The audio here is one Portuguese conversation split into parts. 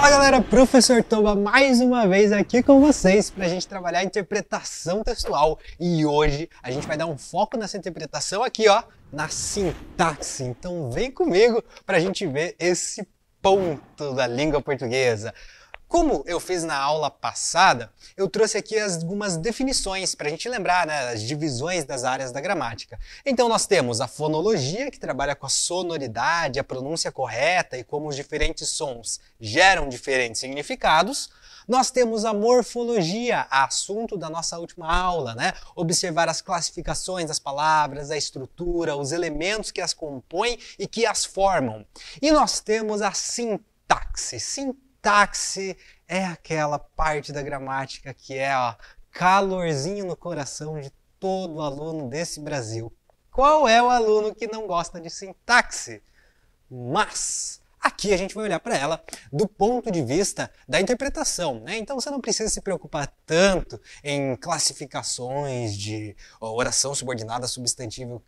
Fala galera, professor Toba mais uma vez aqui com vocês para a gente trabalhar a interpretação textual e hoje a gente vai dar um foco nessa interpretação aqui ó, na sintaxe. Então vem comigo para a gente ver esse ponto da língua portuguesa. Como eu fiz na aula passada, eu trouxe aqui algumas definições para a gente lembrar né, as divisões das áreas da gramática. Então nós temos a fonologia, que trabalha com a sonoridade, a pronúncia correta e como os diferentes sons geram diferentes significados. Nós temos a morfologia, assunto da nossa última aula, né? Observar as classificações das palavras, a estrutura, os elementos que as compõem e que as formam. E nós temos a sintaxe. Sintaxe táxi é aquela parte da gramática que é ó, calorzinho no coração de todo aluno desse Brasil. Qual é o aluno que não gosta de sintaxe? Mas aqui a gente vai olhar para ela do ponto de vista da interpretação, né? Então você não precisa se preocupar tanto em classificações de oração subordinada, substantivo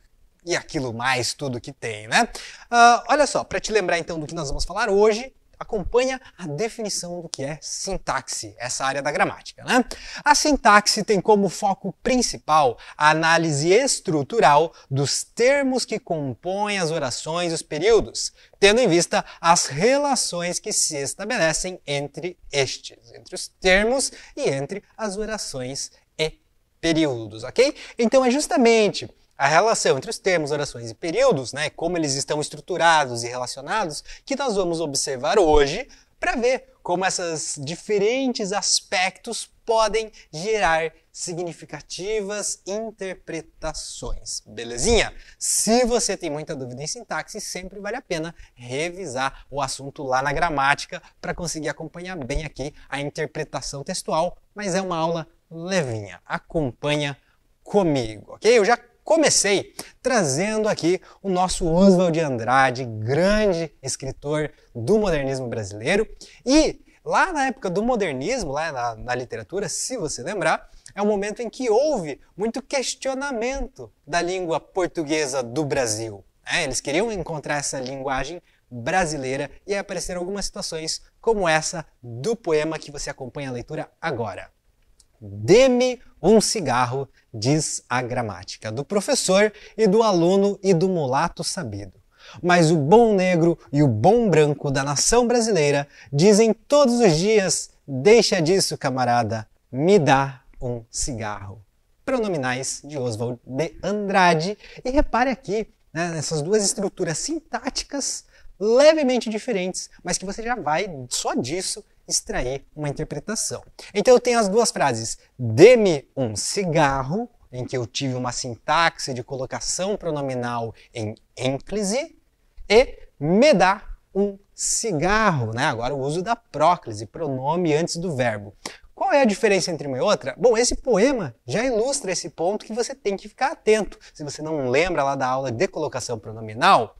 e aquilo mais, tudo que tem, né? Uh, olha só, para te lembrar então do que nós vamos falar hoje, acompanha a definição do que é sintaxe, essa área da gramática. Né? A sintaxe tem como foco principal a análise estrutural dos termos que compõem as orações e os períodos, tendo em vista as relações que se estabelecem entre estes, entre os termos e entre as orações e períodos, ok? Então é justamente a relação entre os termos, orações e períodos, né, como eles estão estruturados e relacionados, que nós vamos observar hoje para ver como esses diferentes aspectos podem gerar significativas interpretações. Belezinha? Se você tem muita dúvida em sintaxe, sempre vale a pena revisar o assunto lá na gramática para conseguir acompanhar bem aqui a interpretação textual, mas é uma aula levinha. Acompanha comigo, ok? Eu já comecei trazendo aqui o nosso Oswald de Andrade, grande escritor do modernismo brasileiro. E lá na época do modernismo, lá na, na literatura, se você lembrar, é um momento em que houve muito questionamento da língua portuguesa do Brasil. É, eles queriam encontrar essa linguagem brasileira e apareceram algumas situações como essa do poema que você acompanha a leitura agora. Dê-me um cigarro, diz a gramática do professor e do aluno e do mulato sabido. Mas o bom negro e o bom branco da nação brasileira dizem todos os dias: deixa disso, camarada, me dá um cigarro. Pronominais de Oswald de Andrade. E repare aqui né, nessas duas estruturas sintáticas levemente diferentes, mas que você já vai só disso extrair uma interpretação. Então eu tenho as duas frases: dê-me um cigarro, em que eu tive uma sintaxe de colocação pronominal em ênclise, e me dá um cigarro, né? Agora o uso da próclise, pronome antes do verbo. Qual é a diferença entre uma e outra? Bom, esse poema já ilustra esse ponto que você tem que ficar atento. Se você não lembra lá da aula de colocação pronominal,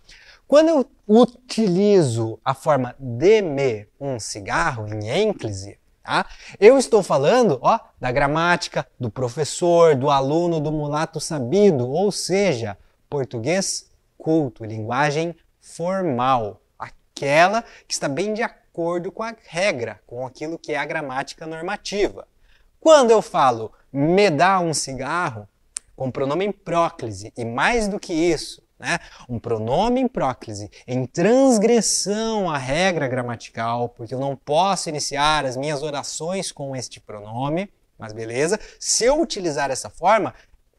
quando eu utilizo a forma de me um cigarro em ênclise, tá? eu estou falando ó, da gramática, do professor, do aluno, do mulato sabido, ou seja, português culto, linguagem formal, aquela que está bem de acordo com a regra, com aquilo que é a gramática normativa. Quando eu falo me dá um cigarro, com pronome em próclise, e mais do que isso, né? Um pronome em próclise, em transgressão à regra gramatical, porque eu não posso iniciar as minhas orações com este pronome, mas beleza, se eu utilizar essa forma,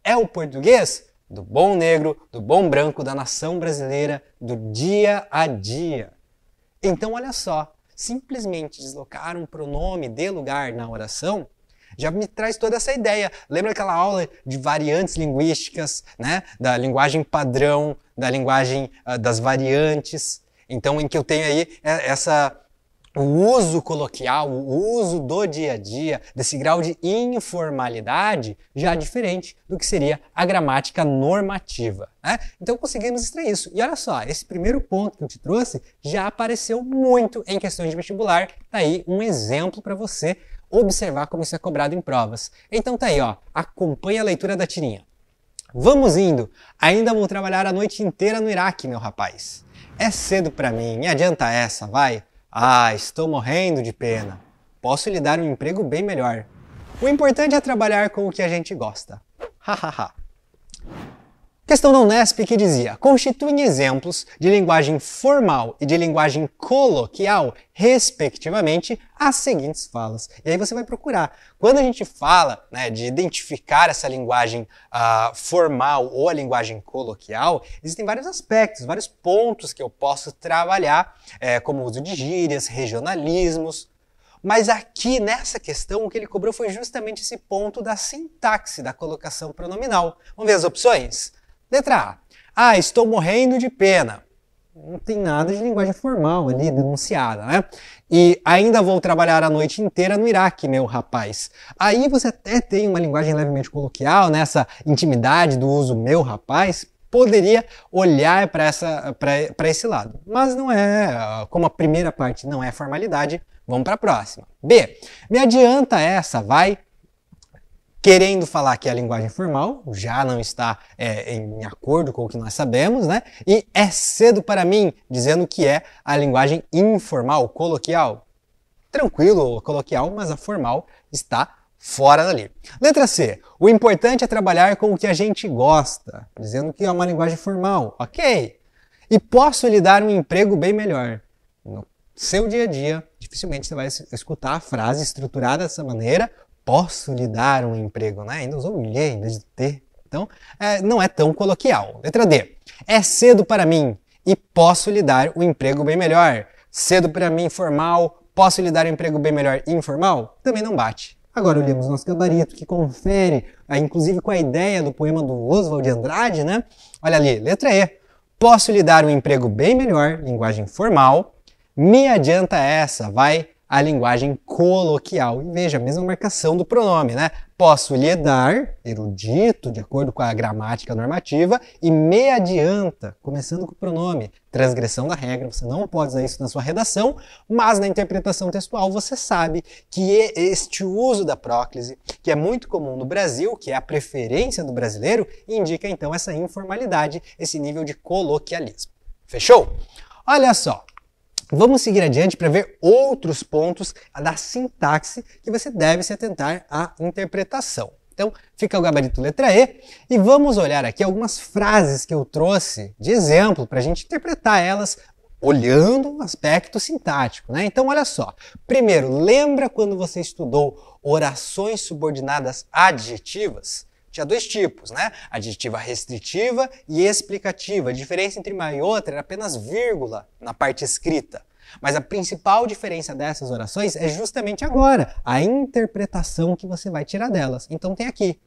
é o português do bom negro, do bom branco, da nação brasileira, do dia a dia. Então, olha só, simplesmente deslocar um pronome de lugar na oração já me traz toda essa ideia. Lembra aquela aula de variantes linguísticas, né? Da linguagem padrão, da linguagem uh, das variantes. Então, em que eu tenho aí é, essa o uso coloquial, o uso do dia a dia, desse grau de informalidade, já é diferente do que seria a gramática normativa. Né? Então conseguimos extrair isso. E olha só, esse primeiro ponto que eu te trouxe já apareceu muito em questões de vestibular. Está aí um exemplo para você observar como isso é cobrado em provas. Então tá aí, ó, acompanha a leitura da tirinha. Vamos indo. Ainda vou trabalhar a noite inteira no Iraque, meu rapaz. É cedo para mim, me adianta essa, vai. Ah, estou morrendo de pena. Posso lhe dar um emprego bem melhor. O importante é trabalhar com o que a gente gosta. Hahaha. Questão da Unesp que dizia: constituem exemplos de linguagem formal e de linguagem coloquial, respectivamente, as seguintes falas. E aí você vai procurar. Quando a gente fala né, de identificar essa linguagem uh, formal ou a linguagem coloquial, existem vários aspectos, vários pontos que eu posso trabalhar, é, como o uso de gírias, regionalismos, mas aqui, nessa questão, o que ele cobrou foi justamente esse ponto da sintaxe, da colocação pronominal. Vamos ver as opções? Letra A. Ah, estou morrendo de pena. Não tem nada de linguagem formal ali, denunciada, né? E ainda vou trabalhar a noite inteira no Iraque, meu rapaz. Aí você até tem uma linguagem levemente coloquial, nessa né? intimidade do uso meu rapaz, poderia olhar para esse lado. Mas não é, ah, como a primeira parte não é formalidade, vamos para a próxima. B. Me adianta essa, vai? querendo falar que é a linguagem formal já não está é, em acordo com o que nós sabemos, né? E é cedo para mim, dizendo que é a linguagem informal, coloquial. Tranquilo, coloquial, mas a formal está fora dali. Letra C. O importante é trabalhar com o que a gente gosta, dizendo que é uma linguagem formal, ok? E posso lhe dar um emprego bem melhor. No seu dia a dia, dificilmente você vai escutar a frase estruturada dessa maneira posso lhe dar um emprego, né? Ainda usou lhe, ainda de ter. Então, é, não é tão coloquial. Letra D. É cedo para mim e posso lhe dar um emprego bem melhor. Cedo para mim, formal, posso lhe dar um emprego bem melhor informal? Também não bate. Agora olhamos nosso gabarito, que confere, é, inclusive com a ideia do poema do Oswald de Andrade, né? Olha ali, letra E. Posso lhe dar um emprego bem melhor, linguagem formal. Me adianta essa, vai a linguagem coloquial. E veja, a mesma marcação do pronome, né? Posso lhe dar, erudito, de acordo com a gramática normativa, e me adianta, começando com o pronome. Transgressão da regra, você não pode usar isso na sua redação, mas na interpretação textual você sabe que este uso da próclise, que é muito comum no Brasil, que é a preferência do brasileiro, indica então essa informalidade, esse nível de coloquialismo. Fechou? Olha só, Vamos seguir adiante para ver outros pontos da sintaxe que você deve se atentar à interpretação. Então, fica o gabarito letra E e vamos olhar aqui algumas frases que eu trouxe de exemplo para a gente interpretar elas olhando o aspecto sintático. Né? Então, olha só. Primeiro, lembra quando você estudou orações subordinadas adjetivas? tinha dois tipos, né? Aditiva restritiva e explicativa. A diferença entre uma e outra era apenas vírgula na parte escrita. Mas a principal diferença dessas orações é justamente agora, a interpretação que você vai tirar delas. Então tem aqui.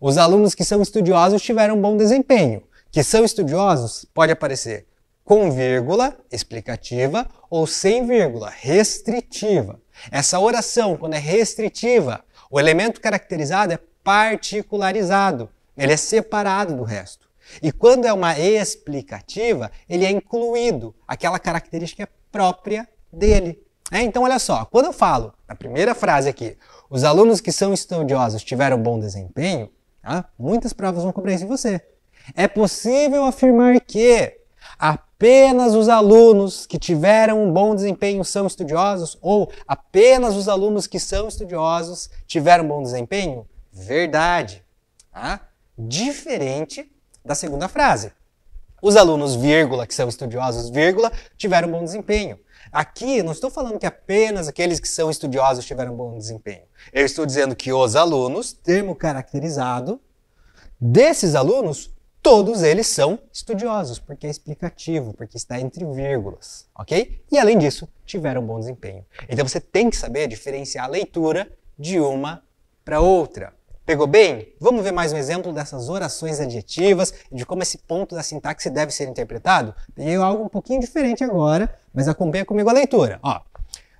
Os alunos que são estudiosos tiveram um bom desempenho. Que são estudiosos pode aparecer com vírgula explicativa ou sem vírgula restritiva. Essa oração, quando é restritiva, o elemento caracterizado é particularizado, ele é separado do resto. E quando é uma explicativa, ele é incluído, aquela característica é própria dele. É, então, olha só, quando eu falo, na primeira frase aqui, os alunos que são estudiosos tiveram bom desempenho, tá? muitas provas vão cobrar isso em você. É possível afirmar que apenas os alunos que tiveram um bom desempenho são estudiosos ou apenas os alunos que são estudiosos tiveram bom desempenho? verdade. Tá? Diferente da segunda frase. Os alunos, vírgula, que são estudiosos, vírgula, tiveram bom desempenho. Aqui, não estou falando que apenas aqueles que são estudiosos tiveram bom desempenho. Eu estou dizendo que os alunos, termo caracterizado, desses alunos, todos eles são estudiosos, porque é explicativo, porque está entre vírgulas, ok? E além disso, tiveram bom desempenho. Então você tem que saber diferenciar a leitura de uma para outra. Pegou bem? Vamos ver mais um exemplo dessas orações adjetivas e de como esse ponto da sintaxe deve ser interpretado? Peguei algo um pouquinho diferente agora, mas acompanha comigo a leitura. Ó,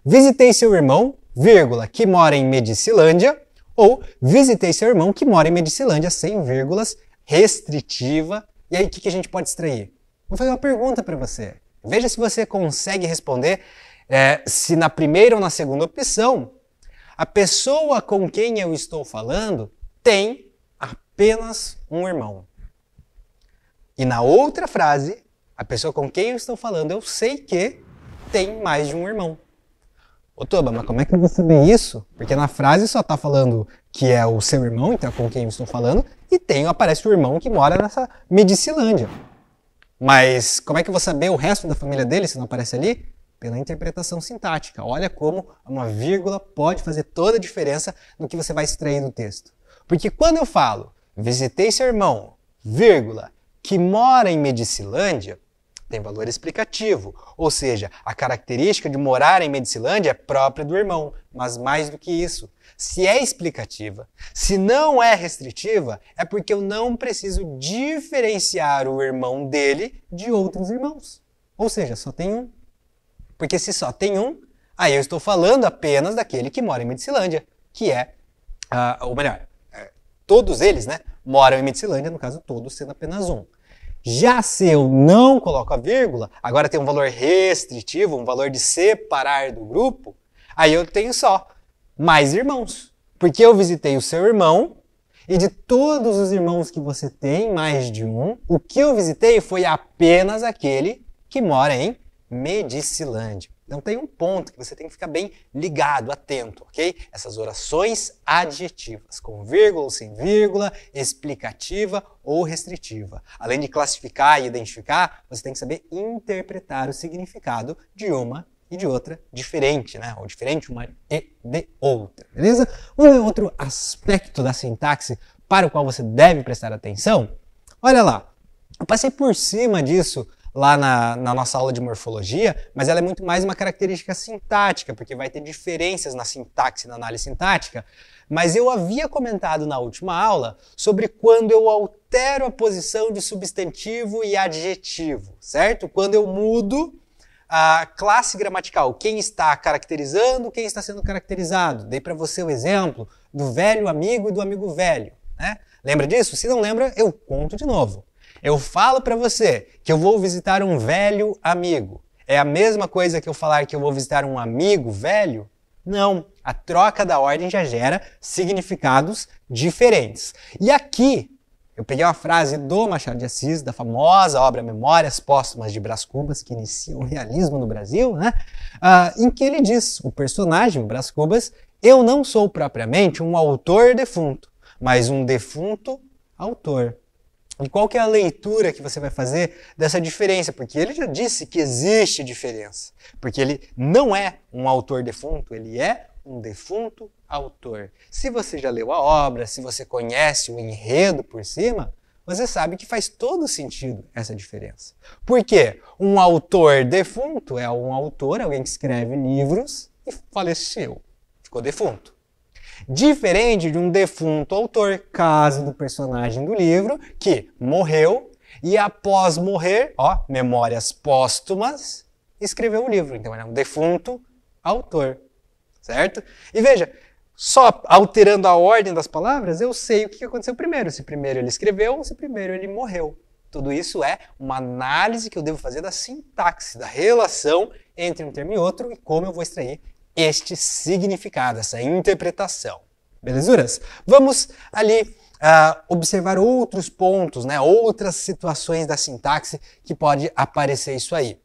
visitei seu irmão, vírgula, que mora em Medicilândia, ou visitei seu irmão que mora em Medicilândia, sem vírgulas, restritiva. E aí, o que, que a gente pode extrair? Vou fazer uma pergunta para você. Veja se você consegue responder é, se na primeira ou na segunda opção a pessoa com quem eu estou falando tem apenas um irmão. E na outra frase, a pessoa com quem eu estou falando, eu sei que tem mais de um irmão. Ô Toba, mas como é que eu vou saber isso? Porque na frase só está falando que é o seu irmão, então é com quem eu estou falando, e tem, aparece o irmão que mora nessa Medicilândia. Mas como é que eu vou saber o resto da família dele se não aparece ali? Pela interpretação sintática. Olha como uma vírgula pode fazer toda a diferença no que você vai extrair do texto. Porque quando eu falo visitei seu irmão, vírgula, que mora em Medicilândia, tem valor explicativo, ou seja, a característica de morar em Medicilândia é própria do irmão, mas mais do que isso, se é explicativa, se não é restritiva, é porque eu não preciso diferenciar o irmão dele de outros irmãos. Ou seja, só tem um. Porque se só tem um, aí eu estou falando apenas daquele que mora em Medicilândia, que é, uh, ou melhor, todos eles, né, moram em Medicilândia, no caso, todos sendo apenas um. Já se eu não coloco a vírgula, agora tem um valor restritivo, um valor de separar do grupo, aí eu tenho só mais irmãos. Porque eu visitei o seu irmão, e de todos os irmãos que você tem, mais de um, o que eu visitei foi apenas aquele que mora em Medicilândia. Então tem um ponto que você tem que ficar bem ligado, atento, ok? Essas orações adjetivas, com vírgula ou sem vírgula, explicativa ou restritiva. Além de classificar e identificar, você tem que saber interpretar o significado de uma e de outra diferente, né? Ou diferente uma e de outra, beleza? Um outro aspecto da sintaxe para o qual você deve prestar atenção, olha lá, eu passei por cima disso lá na, na, nossa aula de morfologia, mas ela é muito mais uma característica sintática, porque vai ter diferenças na sintaxe, na análise sintática. Mas eu havia comentado na última aula sobre quando eu altero a posição de substantivo e adjetivo, certo? Quando eu mudo a classe gramatical, quem está caracterizando, quem está sendo caracterizado. Dei para você o exemplo do velho amigo e do amigo velho, né? Lembra disso? Se não lembra, eu conto de novo. Eu falo para você que eu vou visitar um velho amigo. É a mesma coisa que eu falar que eu vou visitar um amigo velho? Não. A troca da ordem já gera significados diferentes. E aqui, eu peguei uma frase do Machado de Assis, da famosa obra Memórias Póstumas de Brás Cubas, que inicia o realismo no Brasil, né? Uh, em que ele diz: o personagem, o Brás Cubas, eu não sou propriamente um autor defunto, mas um defunto autor. E então, qual que é a leitura que você vai fazer dessa diferença? Porque ele já disse que existe diferença. Porque ele não é um autor defunto, ele é um defunto autor. Se você já leu a obra, se você conhece o enredo por cima, você sabe que faz todo sentido essa diferença. Porque um autor defunto é um autor, alguém que escreve livros e faleceu, ficou defunto. Diferente de um defunto autor, caso do personagem do livro, que morreu e após morrer, ó, memórias póstumas, escreveu o livro. Então ele é um defunto autor, certo? E veja, só alterando a ordem das palavras, eu sei o que aconteceu primeiro. Se primeiro ele escreveu ou se primeiro ele morreu. Tudo isso é uma análise que eu devo fazer da sintaxe, da relação entre um termo e outro e como eu vou extrair este significado, essa interpretação. Belezuras? Vamos ali uh, observar outros pontos, né, outras situações da sintaxe que pode aparecer isso aí.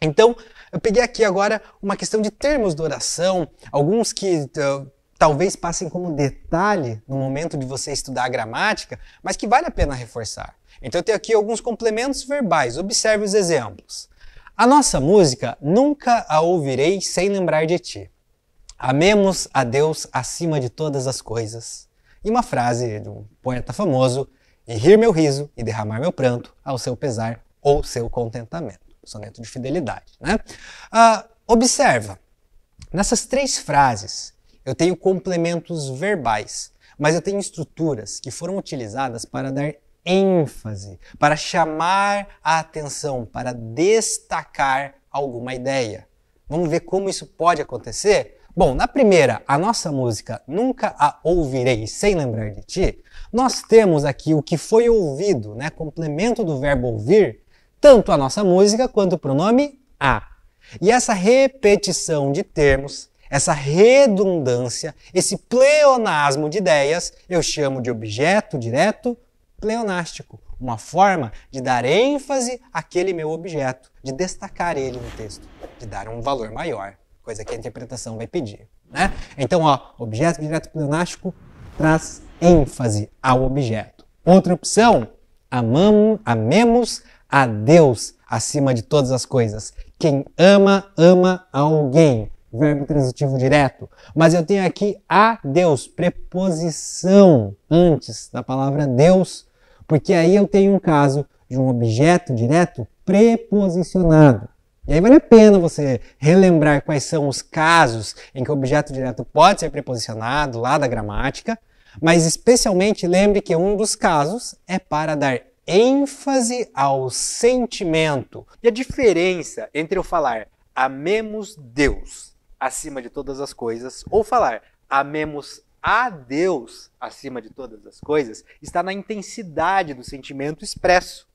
Então, eu peguei aqui agora uma questão de termos de oração, alguns que uh, talvez passem como detalhe no momento de você estudar a gramática, mas que vale a pena reforçar. Então, eu tenho aqui alguns complementos verbais, observe os exemplos. A nossa música nunca a ouvirei sem lembrar de ti. Amemos a Deus acima de todas as coisas. E uma frase de um poeta famoso: e rir meu riso e derramar meu pranto ao seu pesar ou seu contentamento. Soneto de fidelidade, né? Ah, observa, nessas três frases eu tenho complementos verbais, mas eu tenho estruturas que foram utilizadas para dar ênfase, para chamar a atenção, para destacar alguma ideia. Vamos ver como isso pode acontecer? Bom, na primeira, a nossa música Nunca a Ouvirei Sem Lembrar de Ti, nós temos aqui o que foi ouvido, né? complemento do verbo ouvir, tanto a nossa música quanto o pronome a. E essa repetição de termos, essa redundância, esse pleonasmo de ideias, eu chamo de objeto direto pleonástico, uma forma de dar ênfase àquele meu objeto, de destacar ele no texto, de dar um valor maior, coisa que a interpretação vai pedir. Né? Então, ó, objeto direto pleonástico traz ênfase ao objeto. Outra opção, amam, amemos a Deus acima de todas as coisas. Quem ama, ama alguém. Verbo transitivo direto. Mas eu tenho aqui a Deus, preposição antes da palavra Deus porque aí eu tenho um caso de um objeto direto preposicionado. E aí vale a pena você relembrar quais são os casos em que o objeto direto pode ser preposicionado lá da gramática, mas especialmente lembre que um dos casos é para dar ênfase ao sentimento. E a diferença entre eu falar amemos Deus acima de todas as coisas ou falar amemos a Deus acima de todas as coisas está na intensidade do sentimento expresso.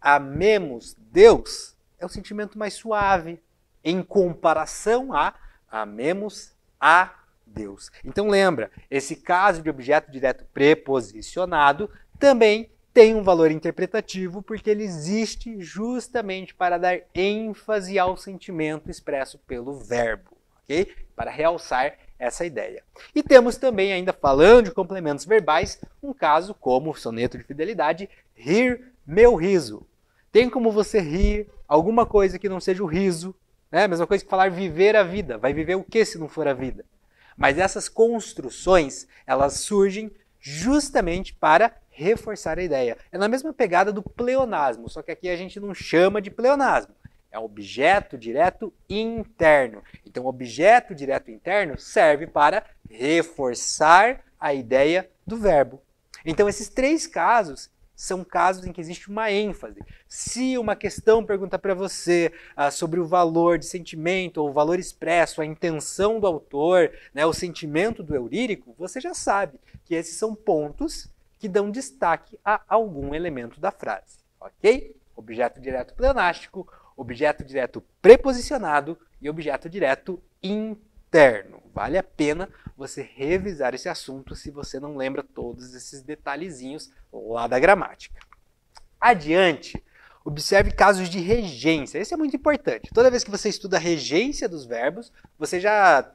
Amemos Deus é o sentimento mais suave em comparação a amemos a Deus. Então lembra, esse caso de objeto direto preposicionado também tem um valor interpretativo porque ele existe justamente para dar ênfase ao sentimento expresso pelo verbo, ok? Para realçar essa ideia. E temos também, ainda falando de complementos verbais, um caso como o soneto de fidelidade, rir meu riso. Tem como você rir alguma coisa que não seja o riso, né? Mesma coisa que falar viver a vida. Vai viver o que se não for a vida? Mas essas construções, elas surgem justamente para reforçar a ideia. É na mesma pegada do pleonasmo, só que aqui a gente não chama de pleonasmo é um objeto direto interno. Então, objeto direto interno serve para reforçar a ideia do verbo. Então, esses três casos são casos em que existe uma ênfase. Se uma questão pergunta para você ah, sobre o valor de sentimento, ou o valor expresso, a intenção do autor, né, o sentimento do eurírico, você já sabe que esses são pontos que dão destaque a algum elemento da frase, ok? Objeto direto pleonástico, objeto direto preposicionado e objeto direto interno. Vale a pena você revisar esse assunto se você não lembra todos esses detalhezinhos lá da gramática. Adiante, observe casos de regência. Esse é muito importante. Toda vez que você estuda a regência dos verbos, você já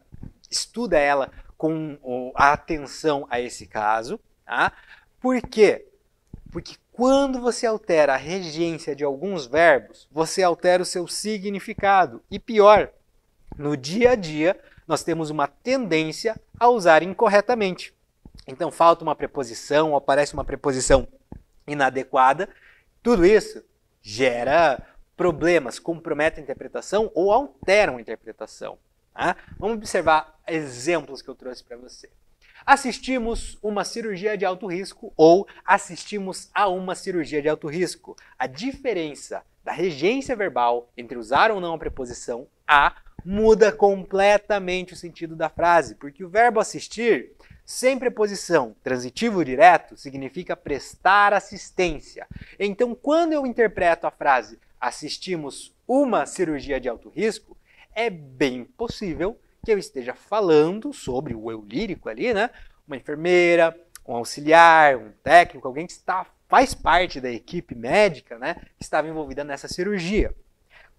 estuda ela com atenção a esse caso, tá? Por quê? Porque quando você altera a regência de alguns verbos, você altera o seu significado. E pior, no dia a dia, nós temos uma tendência a usar incorretamente. Então, falta uma preposição, ou aparece uma preposição inadequada. Tudo isso gera problemas, compromete a interpretação ou alteram a interpretação. Tá? Vamos observar exemplos que eu trouxe para você assistimos uma cirurgia de alto risco ou assistimos a uma cirurgia de alto risco. A diferença da regência verbal entre usar ou não a preposição a muda completamente o sentido da frase, porque o verbo assistir sem preposição, transitivo direto, significa prestar assistência. Então, quando eu interpreto a frase assistimos uma cirurgia de alto risco, é bem possível que eu esteja falando sobre o eu lírico ali, né? Uma enfermeira, um auxiliar, um técnico, alguém que está, faz parte da equipe médica, né? Que estava envolvida nessa cirurgia.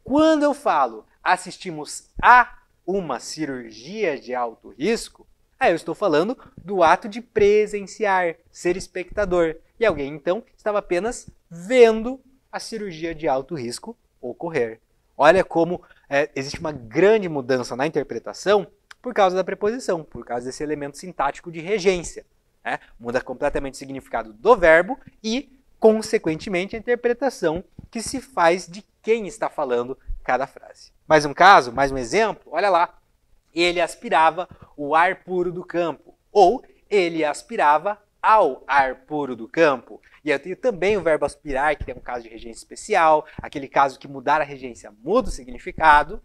Quando eu falo assistimos a uma cirurgia de alto risco, aí eu estou falando do ato de presenciar, ser espectador. E alguém então estava apenas vendo a cirurgia de alto risco ocorrer. Olha como é, existe uma grande mudança na interpretação por causa da preposição, por causa desse elemento sintático de regência. Né? Muda completamente o significado do verbo e, consequentemente, a interpretação que se faz de quem está falando cada frase. Mais um caso, mais um exemplo, olha lá. Ele aspirava o ar puro do campo. Ou ele aspirava ao ar puro do campo. E eu tenho também o verbo aspirar, que tem é um caso de regência especial, aquele caso que mudar a regência muda o significado.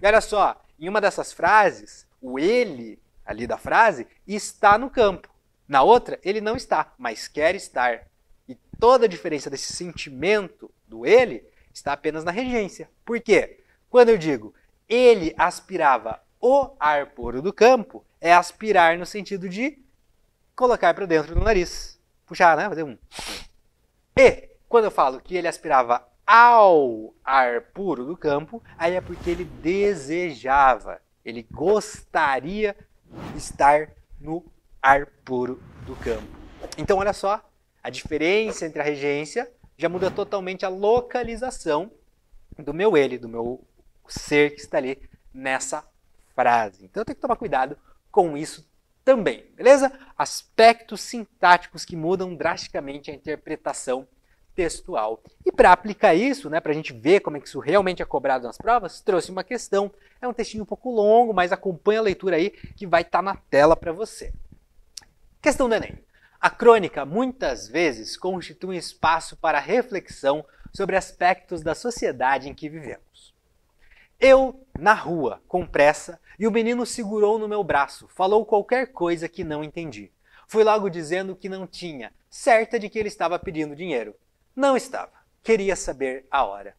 E olha só, em uma dessas frases, o ele ali da frase está no campo. Na outra, ele não está, mas quer estar. E toda a diferença desse sentimento do ele está apenas na regência. Por quê? Quando eu digo ele aspirava o ar puro do campo, é aspirar no sentido de colocar para dentro do nariz. Puxar, né? Fazer um. E quando eu falo que ele aspirava ao ar puro do campo, aí é porque ele desejava, ele gostaria de estar no ar puro do campo. Então, olha só, a diferença entre a regência já muda totalmente a localização do meu ele, do meu ser que está ali nessa frase. Então, eu tenho que tomar cuidado com isso também, beleza? Aspectos sintáticos que mudam drasticamente a interpretação textual. E para aplicar isso, né, para a gente ver como é que isso realmente é cobrado nas provas, trouxe uma questão. É um textinho um pouco longo, mas acompanha a leitura aí que vai estar tá na tela para você. Questão do Enem. A crônica muitas vezes constitui um espaço para reflexão sobre aspectos da sociedade em que vivemos. Eu na rua, com pressa, e o menino segurou no meu braço, falou qualquer coisa que não entendi. Fui logo dizendo que não tinha, certa de que ele estava pedindo dinheiro. Não estava. Queria saber a hora.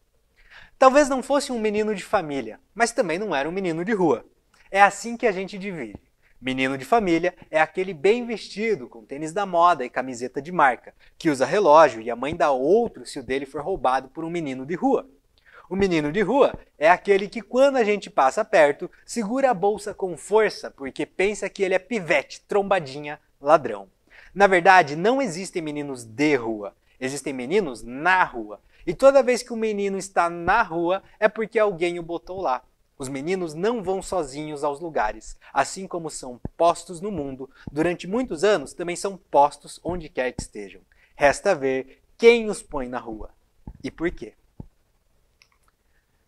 Talvez não fosse um menino de família, mas também não era um menino de rua. É assim que a gente divide. Menino de família é aquele bem vestido, com tênis da moda e camiseta de marca, que usa relógio e a mãe dá outro se o dele for roubado por um menino de rua. O menino de rua é aquele que, quando a gente passa perto, segura a bolsa com força porque pensa que ele é pivete, trombadinha, ladrão. Na verdade, não existem meninos de rua, existem meninos na rua. E toda vez que o um menino está na rua é porque alguém o botou lá. Os meninos não vão sozinhos aos lugares. Assim como são postos no mundo, durante muitos anos também são postos onde quer que estejam. Resta ver quem os põe na rua e por quê.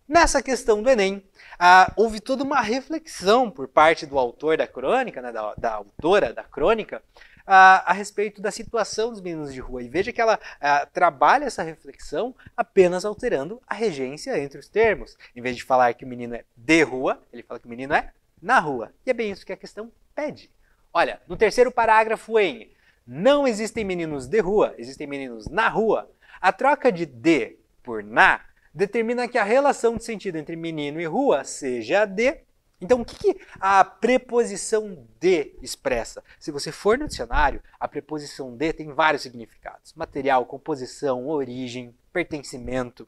Nessa questão do Enem, ah, houve toda uma reflexão por parte do autor da crônica, né, da, da, autora da crônica, ah, a respeito da situação dos meninos de rua. E veja que ela ah, trabalha essa reflexão apenas alterando a regência entre os termos. Em vez de falar que o menino é de rua, ele fala que o menino é na rua. E é bem isso que a questão pede. Olha, no terceiro parágrafo em não existem meninos de rua, existem meninos na rua. A troca de de por na determina que a relação de sentido entre menino e rua seja a de. Então, o que, que a preposição de expressa? Se você for no dicionário, a preposição de tem vários significados: material, composição, origem, pertencimento.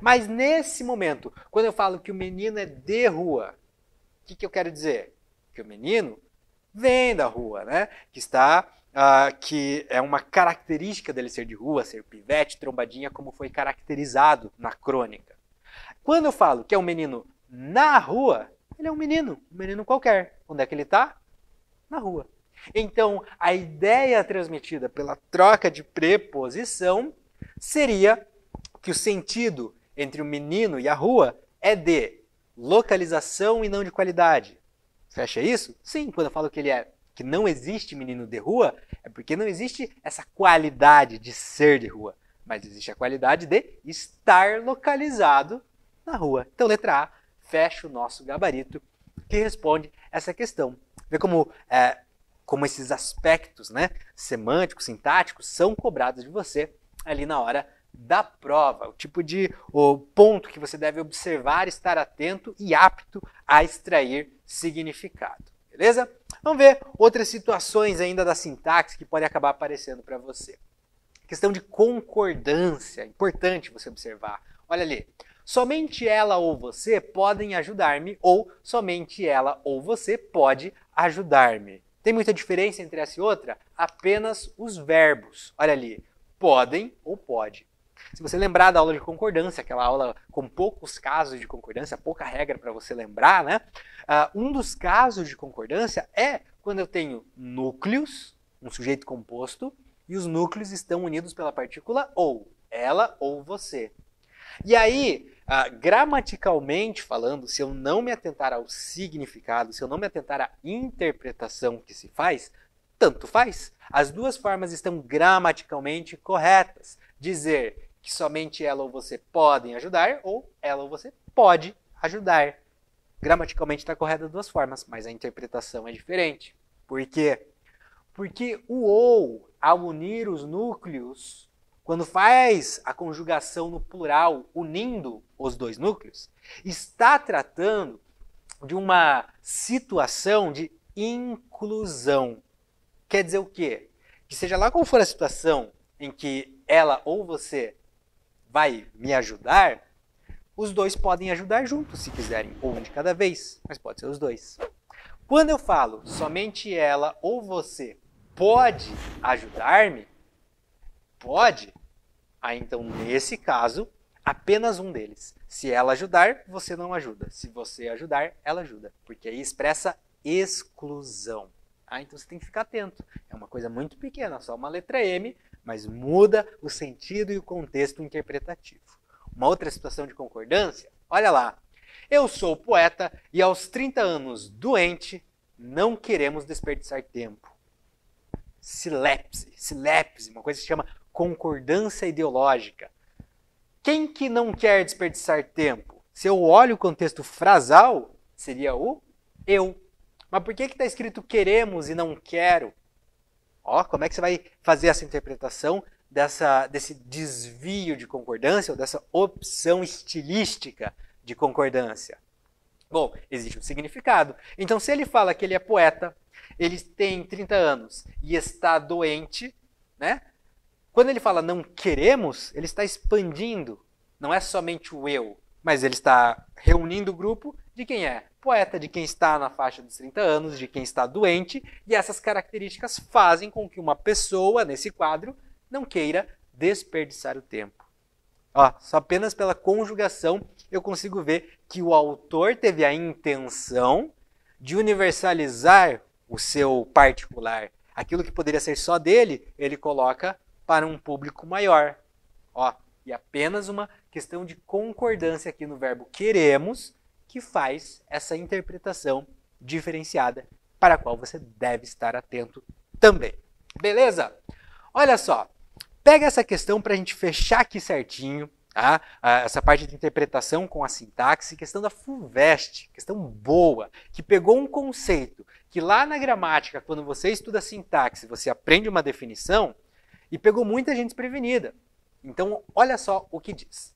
Mas nesse momento, quando eu falo que o menino é de rua, o que, que eu quero dizer? Que o menino vem da rua, né? Que está uh, que é uma característica dele ser de rua, ser pivete, trombadinha, como foi caracterizado na crônica. Quando eu falo que é um menino na rua, ele é um menino, um menino qualquer. Onde é que ele está? Na rua. Então, a ideia transmitida pela troca de preposição seria que o sentido entre o menino e a rua é de localização e não de qualidade. Fecha isso? Sim, quando eu falo que ele é que não existe menino de rua, é porque não existe essa qualidade de ser de rua, mas existe a qualidade de estar localizado na rua. Então, letra A fecha o nosso gabarito que responde essa questão. Vê como, é, como esses aspectos né, semânticos, sintáticos, são cobrados de você ali na hora da prova, o tipo de o ponto que você deve observar, estar atento e apto a extrair significado. Beleza? Vamos ver outras situações ainda da sintaxe que podem acabar aparecendo para você. Questão de concordância, importante você observar. Olha ali. Somente ela ou você podem ajudar-me ou somente ela ou você pode ajudar-me. Tem muita diferença entre essa e outra? Apenas os verbos. Olha ali. Podem ou pode. Se você lembrar da aula de concordância, aquela aula com poucos casos de concordância, pouca regra para você lembrar, né? Uh, um dos casos de concordância é quando eu tenho núcleos, um sujeito composto, e os núcleos estão unidos pela partícula ou, ela ou você. E aí, uh, gramaticalmente falando, se eu não me atentar ao significado, se eu não me atentar à interpretação que se faz, tanto faz. As duas formas estão gramaticalmente corretas. Dizer que somente ela ou você podem ajudar, ou ela ou você pode ajudar. Gramaticalmente está correta duas formas, mas a interpretação é diferente. Por quê? Porque o ou, ao unir os núcleos, quando faz a conjugação no plural, unindo os dois núcleos, está tratando de uma situação de inclusão. Quer dizer o quê? Que seja lá qual for a situação em que ela ou você vai me ajudar, os dois podem ajudar juntos se quiserem, ou um de cada vez, mas pode ser os dois. Quando eu falo somente ela ou você pode ajudar-me, pode, aí então nesse caso, apenas um deles. Se ela ajudar, você não ajuda. Se você ajudar, ela ajuda, porque aí expressa exclusão. Ah, então você tem que ficar atento. É uma coisa muito pequena, só uma letra M, mas muda o sentido e o contexto interpretativo. Uma outra situação de concordância, olha lá. Eu sou poeta e aos 30 anos doente, não queremos desperdiçar tempo. Silepse, silepse, uma coisa que se chama concordância ideológica. Quem que não quer desperdiçar tempo? Se eu olho o contexto frasal, seria o eu. Mas por que está escrito queremos e não quero? Ó, como é que você vai fazer essa interpretação dessa, desse desvio de concordância ou dessa opção estilística de concordância? Bom, existe um significado. Então, se ele fala que ele é poeta, ele tem 30 anos e está doente, né? Quando ele fala não queremos, ele está expandindo. Não é somente o eu, mas ele está reunindo o grupo de quem é? Poeta de quem está na faixa dos 30 anos, de quem está doente, e essas características fazem com que uma pessoa, nesse quadro, não queira desperdiçar o tempo. Ó, só apenas pela conjugação eu consigo ver que o autor teve a intenção de universalizar o seu particular. Aquilo que poderia ser só dele, ele coloca para um público maior. Ó, e apenas uma questão de concordância aqui no verbo queremos que faz essa interpretação diferenciada para a qual você deve estar atento também. Beleza? Olha só, pega essa questão para a gente fechar aqui certinho, tá? Ah, essa parte de interpretação com a sintaxe, questão da FUVEST, questão boa, que pegou um conceito que lá na gramática, quando você estuda sintaxe, você aprende uma definição e pegou muita gente prevenida. Então, olha só o que diz.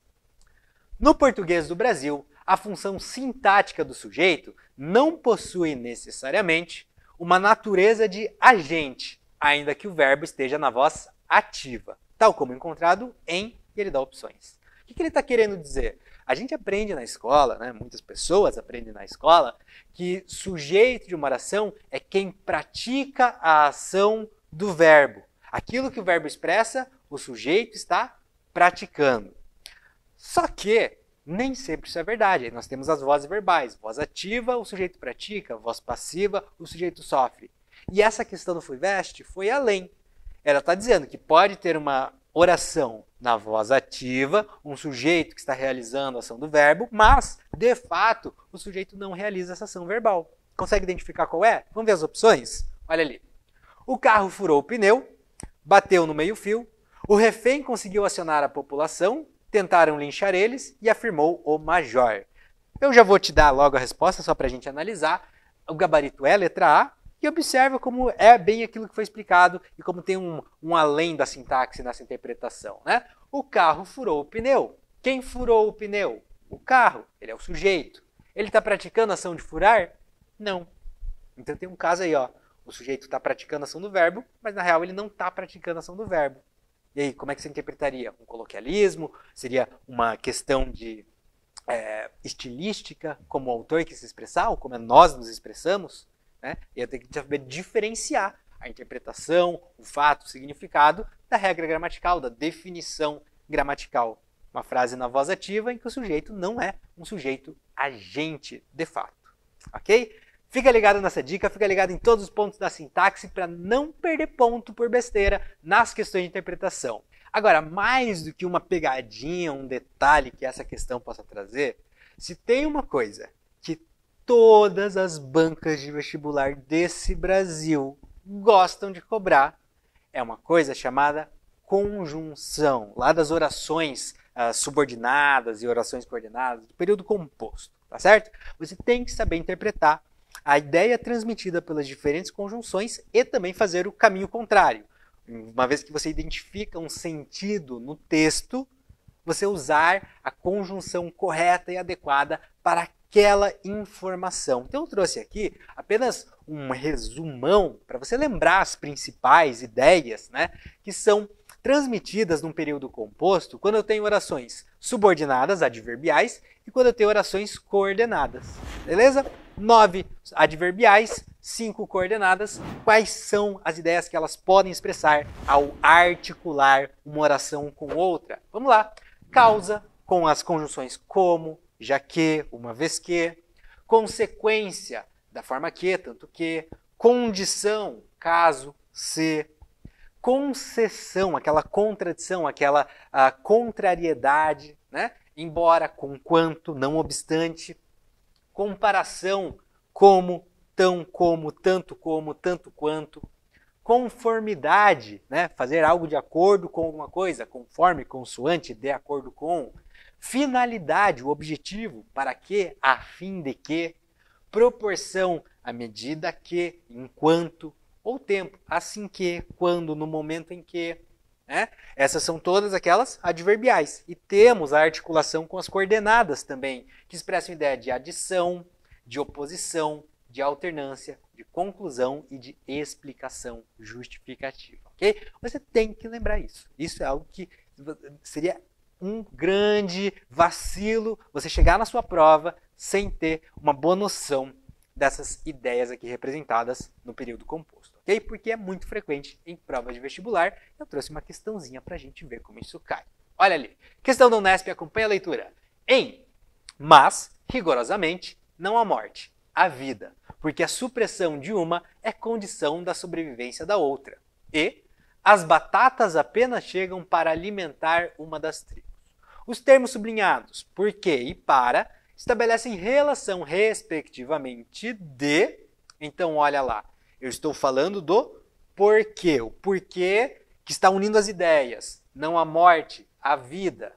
No português do Brasil, a função sintática do sujeito não possui necessariamente uma natureza de agente, ainda que o verbo esteja na voz ativa, tal como encontrado em, e ele dá opções. O que ele está querendo dizer? A gente aprende na escola, né? muitas pessoas aprendem na escola, que sujeito de uma oração é quem pratica a ação do verbo. Aquilo que o verbo expressa, o sujeito está praticando. Só que nem sempre isso é verdade. nós temos as vozes verbais. Voz ativa, o sujeito pratica. Voz passiva, o sujeito sofre. E essa questão do fui veste foi além. Ela está dizendo que pode ter uma oração na voz ativa, um sujeito que está realizando a ação do verbo, mas, de fato, o sujeito não realiza essa ação verbal. Consegue identificar qual é? Vamos ver as opções? Olha ali. O carro furou o pneu, bateu no meio-fio, o refém conseguiu acionar a população, tentaram linchar eles e afirmou o major. Eu já vou te dar logo a resposta, só para a gente analisar. O gabarito é letra A, e observa como é bem aquilo que foi explicado e como tem um, um além da sintaxe nessa interpretação. Né? O carro furou o pneu. Quem furou o pneu? O carro. Ele é o sujeito. Ele está praticando ação de furar? Não. Então tem um caso aí, ó. O sujeito está praticando ação do verbo, mas na real ele não está praticando ação do verbo. E aí, como é que você interpretaria? Um coloquialismo? Seria uma questão de é, estilística, como o autor que se expressar, ou como é nós nos expressamos? Né? E eu tenho que saber diferenciar a interpretação, o fato, o significado da regra gramatical, da definição gramatical. Uma frase na voz ativa em que o sujeito não é um sujeito agente de fato. Ok? Fica ligado nessa dica, fica ligado em todos os pontos da sintaxe para não perder ponto por besteira nas questões de interpretação. Agora, mais do que uma pegadinha, um detalhe que essa questão possa trazer, se tem uma coisa que todas as bancas de vestibular desse Brasil gostam de cobrar, é uma coisa chamada conjunção, lá das orações uh, subordinadas e orações coordenadas, do período composto, tá certo? Você tem que saber interpretar a ideia é transmitida pelas diferentes conjunções e também fazer o caminho contrário. Uma vez que você identifica um sentido no texto, você usar a conjunção correta e adequada para aquela informação. Então eu trouxe aqui apenas um resumão para você lembrar as principais ideias, né, que são transmitidas num período composto quando eu tenho orações subordinadas, adverbiais, e quando eu tenho orações coordenadas. Beleza? nove adverbiais, cinco coordenadas. Quais são as ideias que elas podem expressar ao articular uma oração com outra? Vamos lá. Causa com as conjunções como, já que, uma vez que. Consequência, da forma que, tanto que. Condição, caso, se. Concessão, aquela contradição, aquela a ah, contrariedade, né? embora, quanto não obstante comparação, como, tão como, tanto como, tanto quanto, conformidade, né? fazer algo de acordo com alguma coisa, conforme, consoante, de acordo com, finalidade, o objetivo, para que, a fim de que, proporção, à medida que, enquanto, ou tempo, assim que, quando, no momento em que, né? Essas são todas aquelas adverbiais. E temos a articulação com as coordenadas também, que expressam ideia de adição, de oposição, de alternância, de conclusão e de explicação justificativa. Ok? Você tem que lembrar isso. Isso é algo que seria um grande vacilo você chegar na sua prova sem ter uma boa noção dessas ideias aqui representadas no período composto. E aí, porque é muito frequente em provas de vestibular, eu trouxe uma questãozinha para a gente ver como isso cai. Olha ali, questão do Unesp, acompanha a leitura. Em, mas, rigorosamente, não a morte, a vida, porque a supressão de uma é condição da sobrevivência da outra. E, as batatas apenas chegam para alimentar uma das tribos. Os termos sublinhados porque e para estabelecem relação, respectivamente, de. Então, olha lá, eu estou falando do porquê. O porquê que está unindo as ideias. Não a morte, a vida.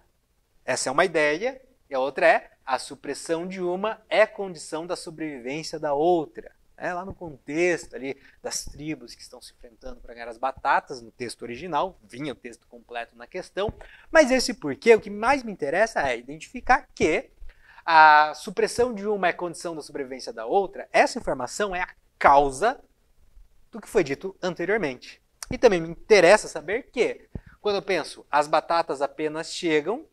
Essa é uma ideia e a outra é a supressão de uma é condição da sobrevivência da outra. É lá no contexto ali das tribos que estão se enfrentando para ganhar as batatas, no texto original, vinha o texto completo na questão, mas esse porquê, o que mais me interessa é identificar que a supressão de uma é condição da sobrevivência da outra, essa informação é a causa do que foi dito anteriormente. E também me interessa saber que, quando eu penso as batatas apenas chegam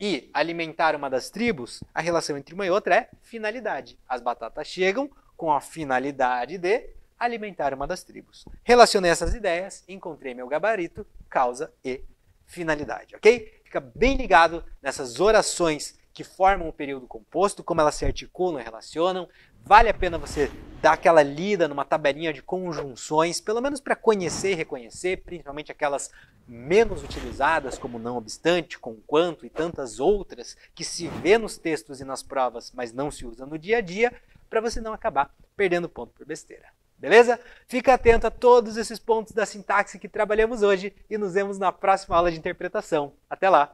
e alimentar uma das tribos, a relação entre uma e outra é finalidade. As batatas chegam com a finalidade de alimentar uma das tribos. Relacionei essas ideias, encontrei meu gabarito, causa e finalidade, ok? Fica bem ligado nessas orações que formam o período composto, como elas se articulam e relacionam, Vale a pena você dar aquela lida numa tabelinha de conjunções, pelo menos para conhecer e reconhecer, principalmente aquelas menos utilizadas, como não obstante, com quanto e tantas outras que se vê nos textos e nas provas, mas não se usa no dia a dia, para você não acabar perdendo ponto por besteira. Beleza? Fica atento a todos esses pontos da sintaxe que trabalhamos hoje e nos vemos na próxima aula de interpretação. Até lá!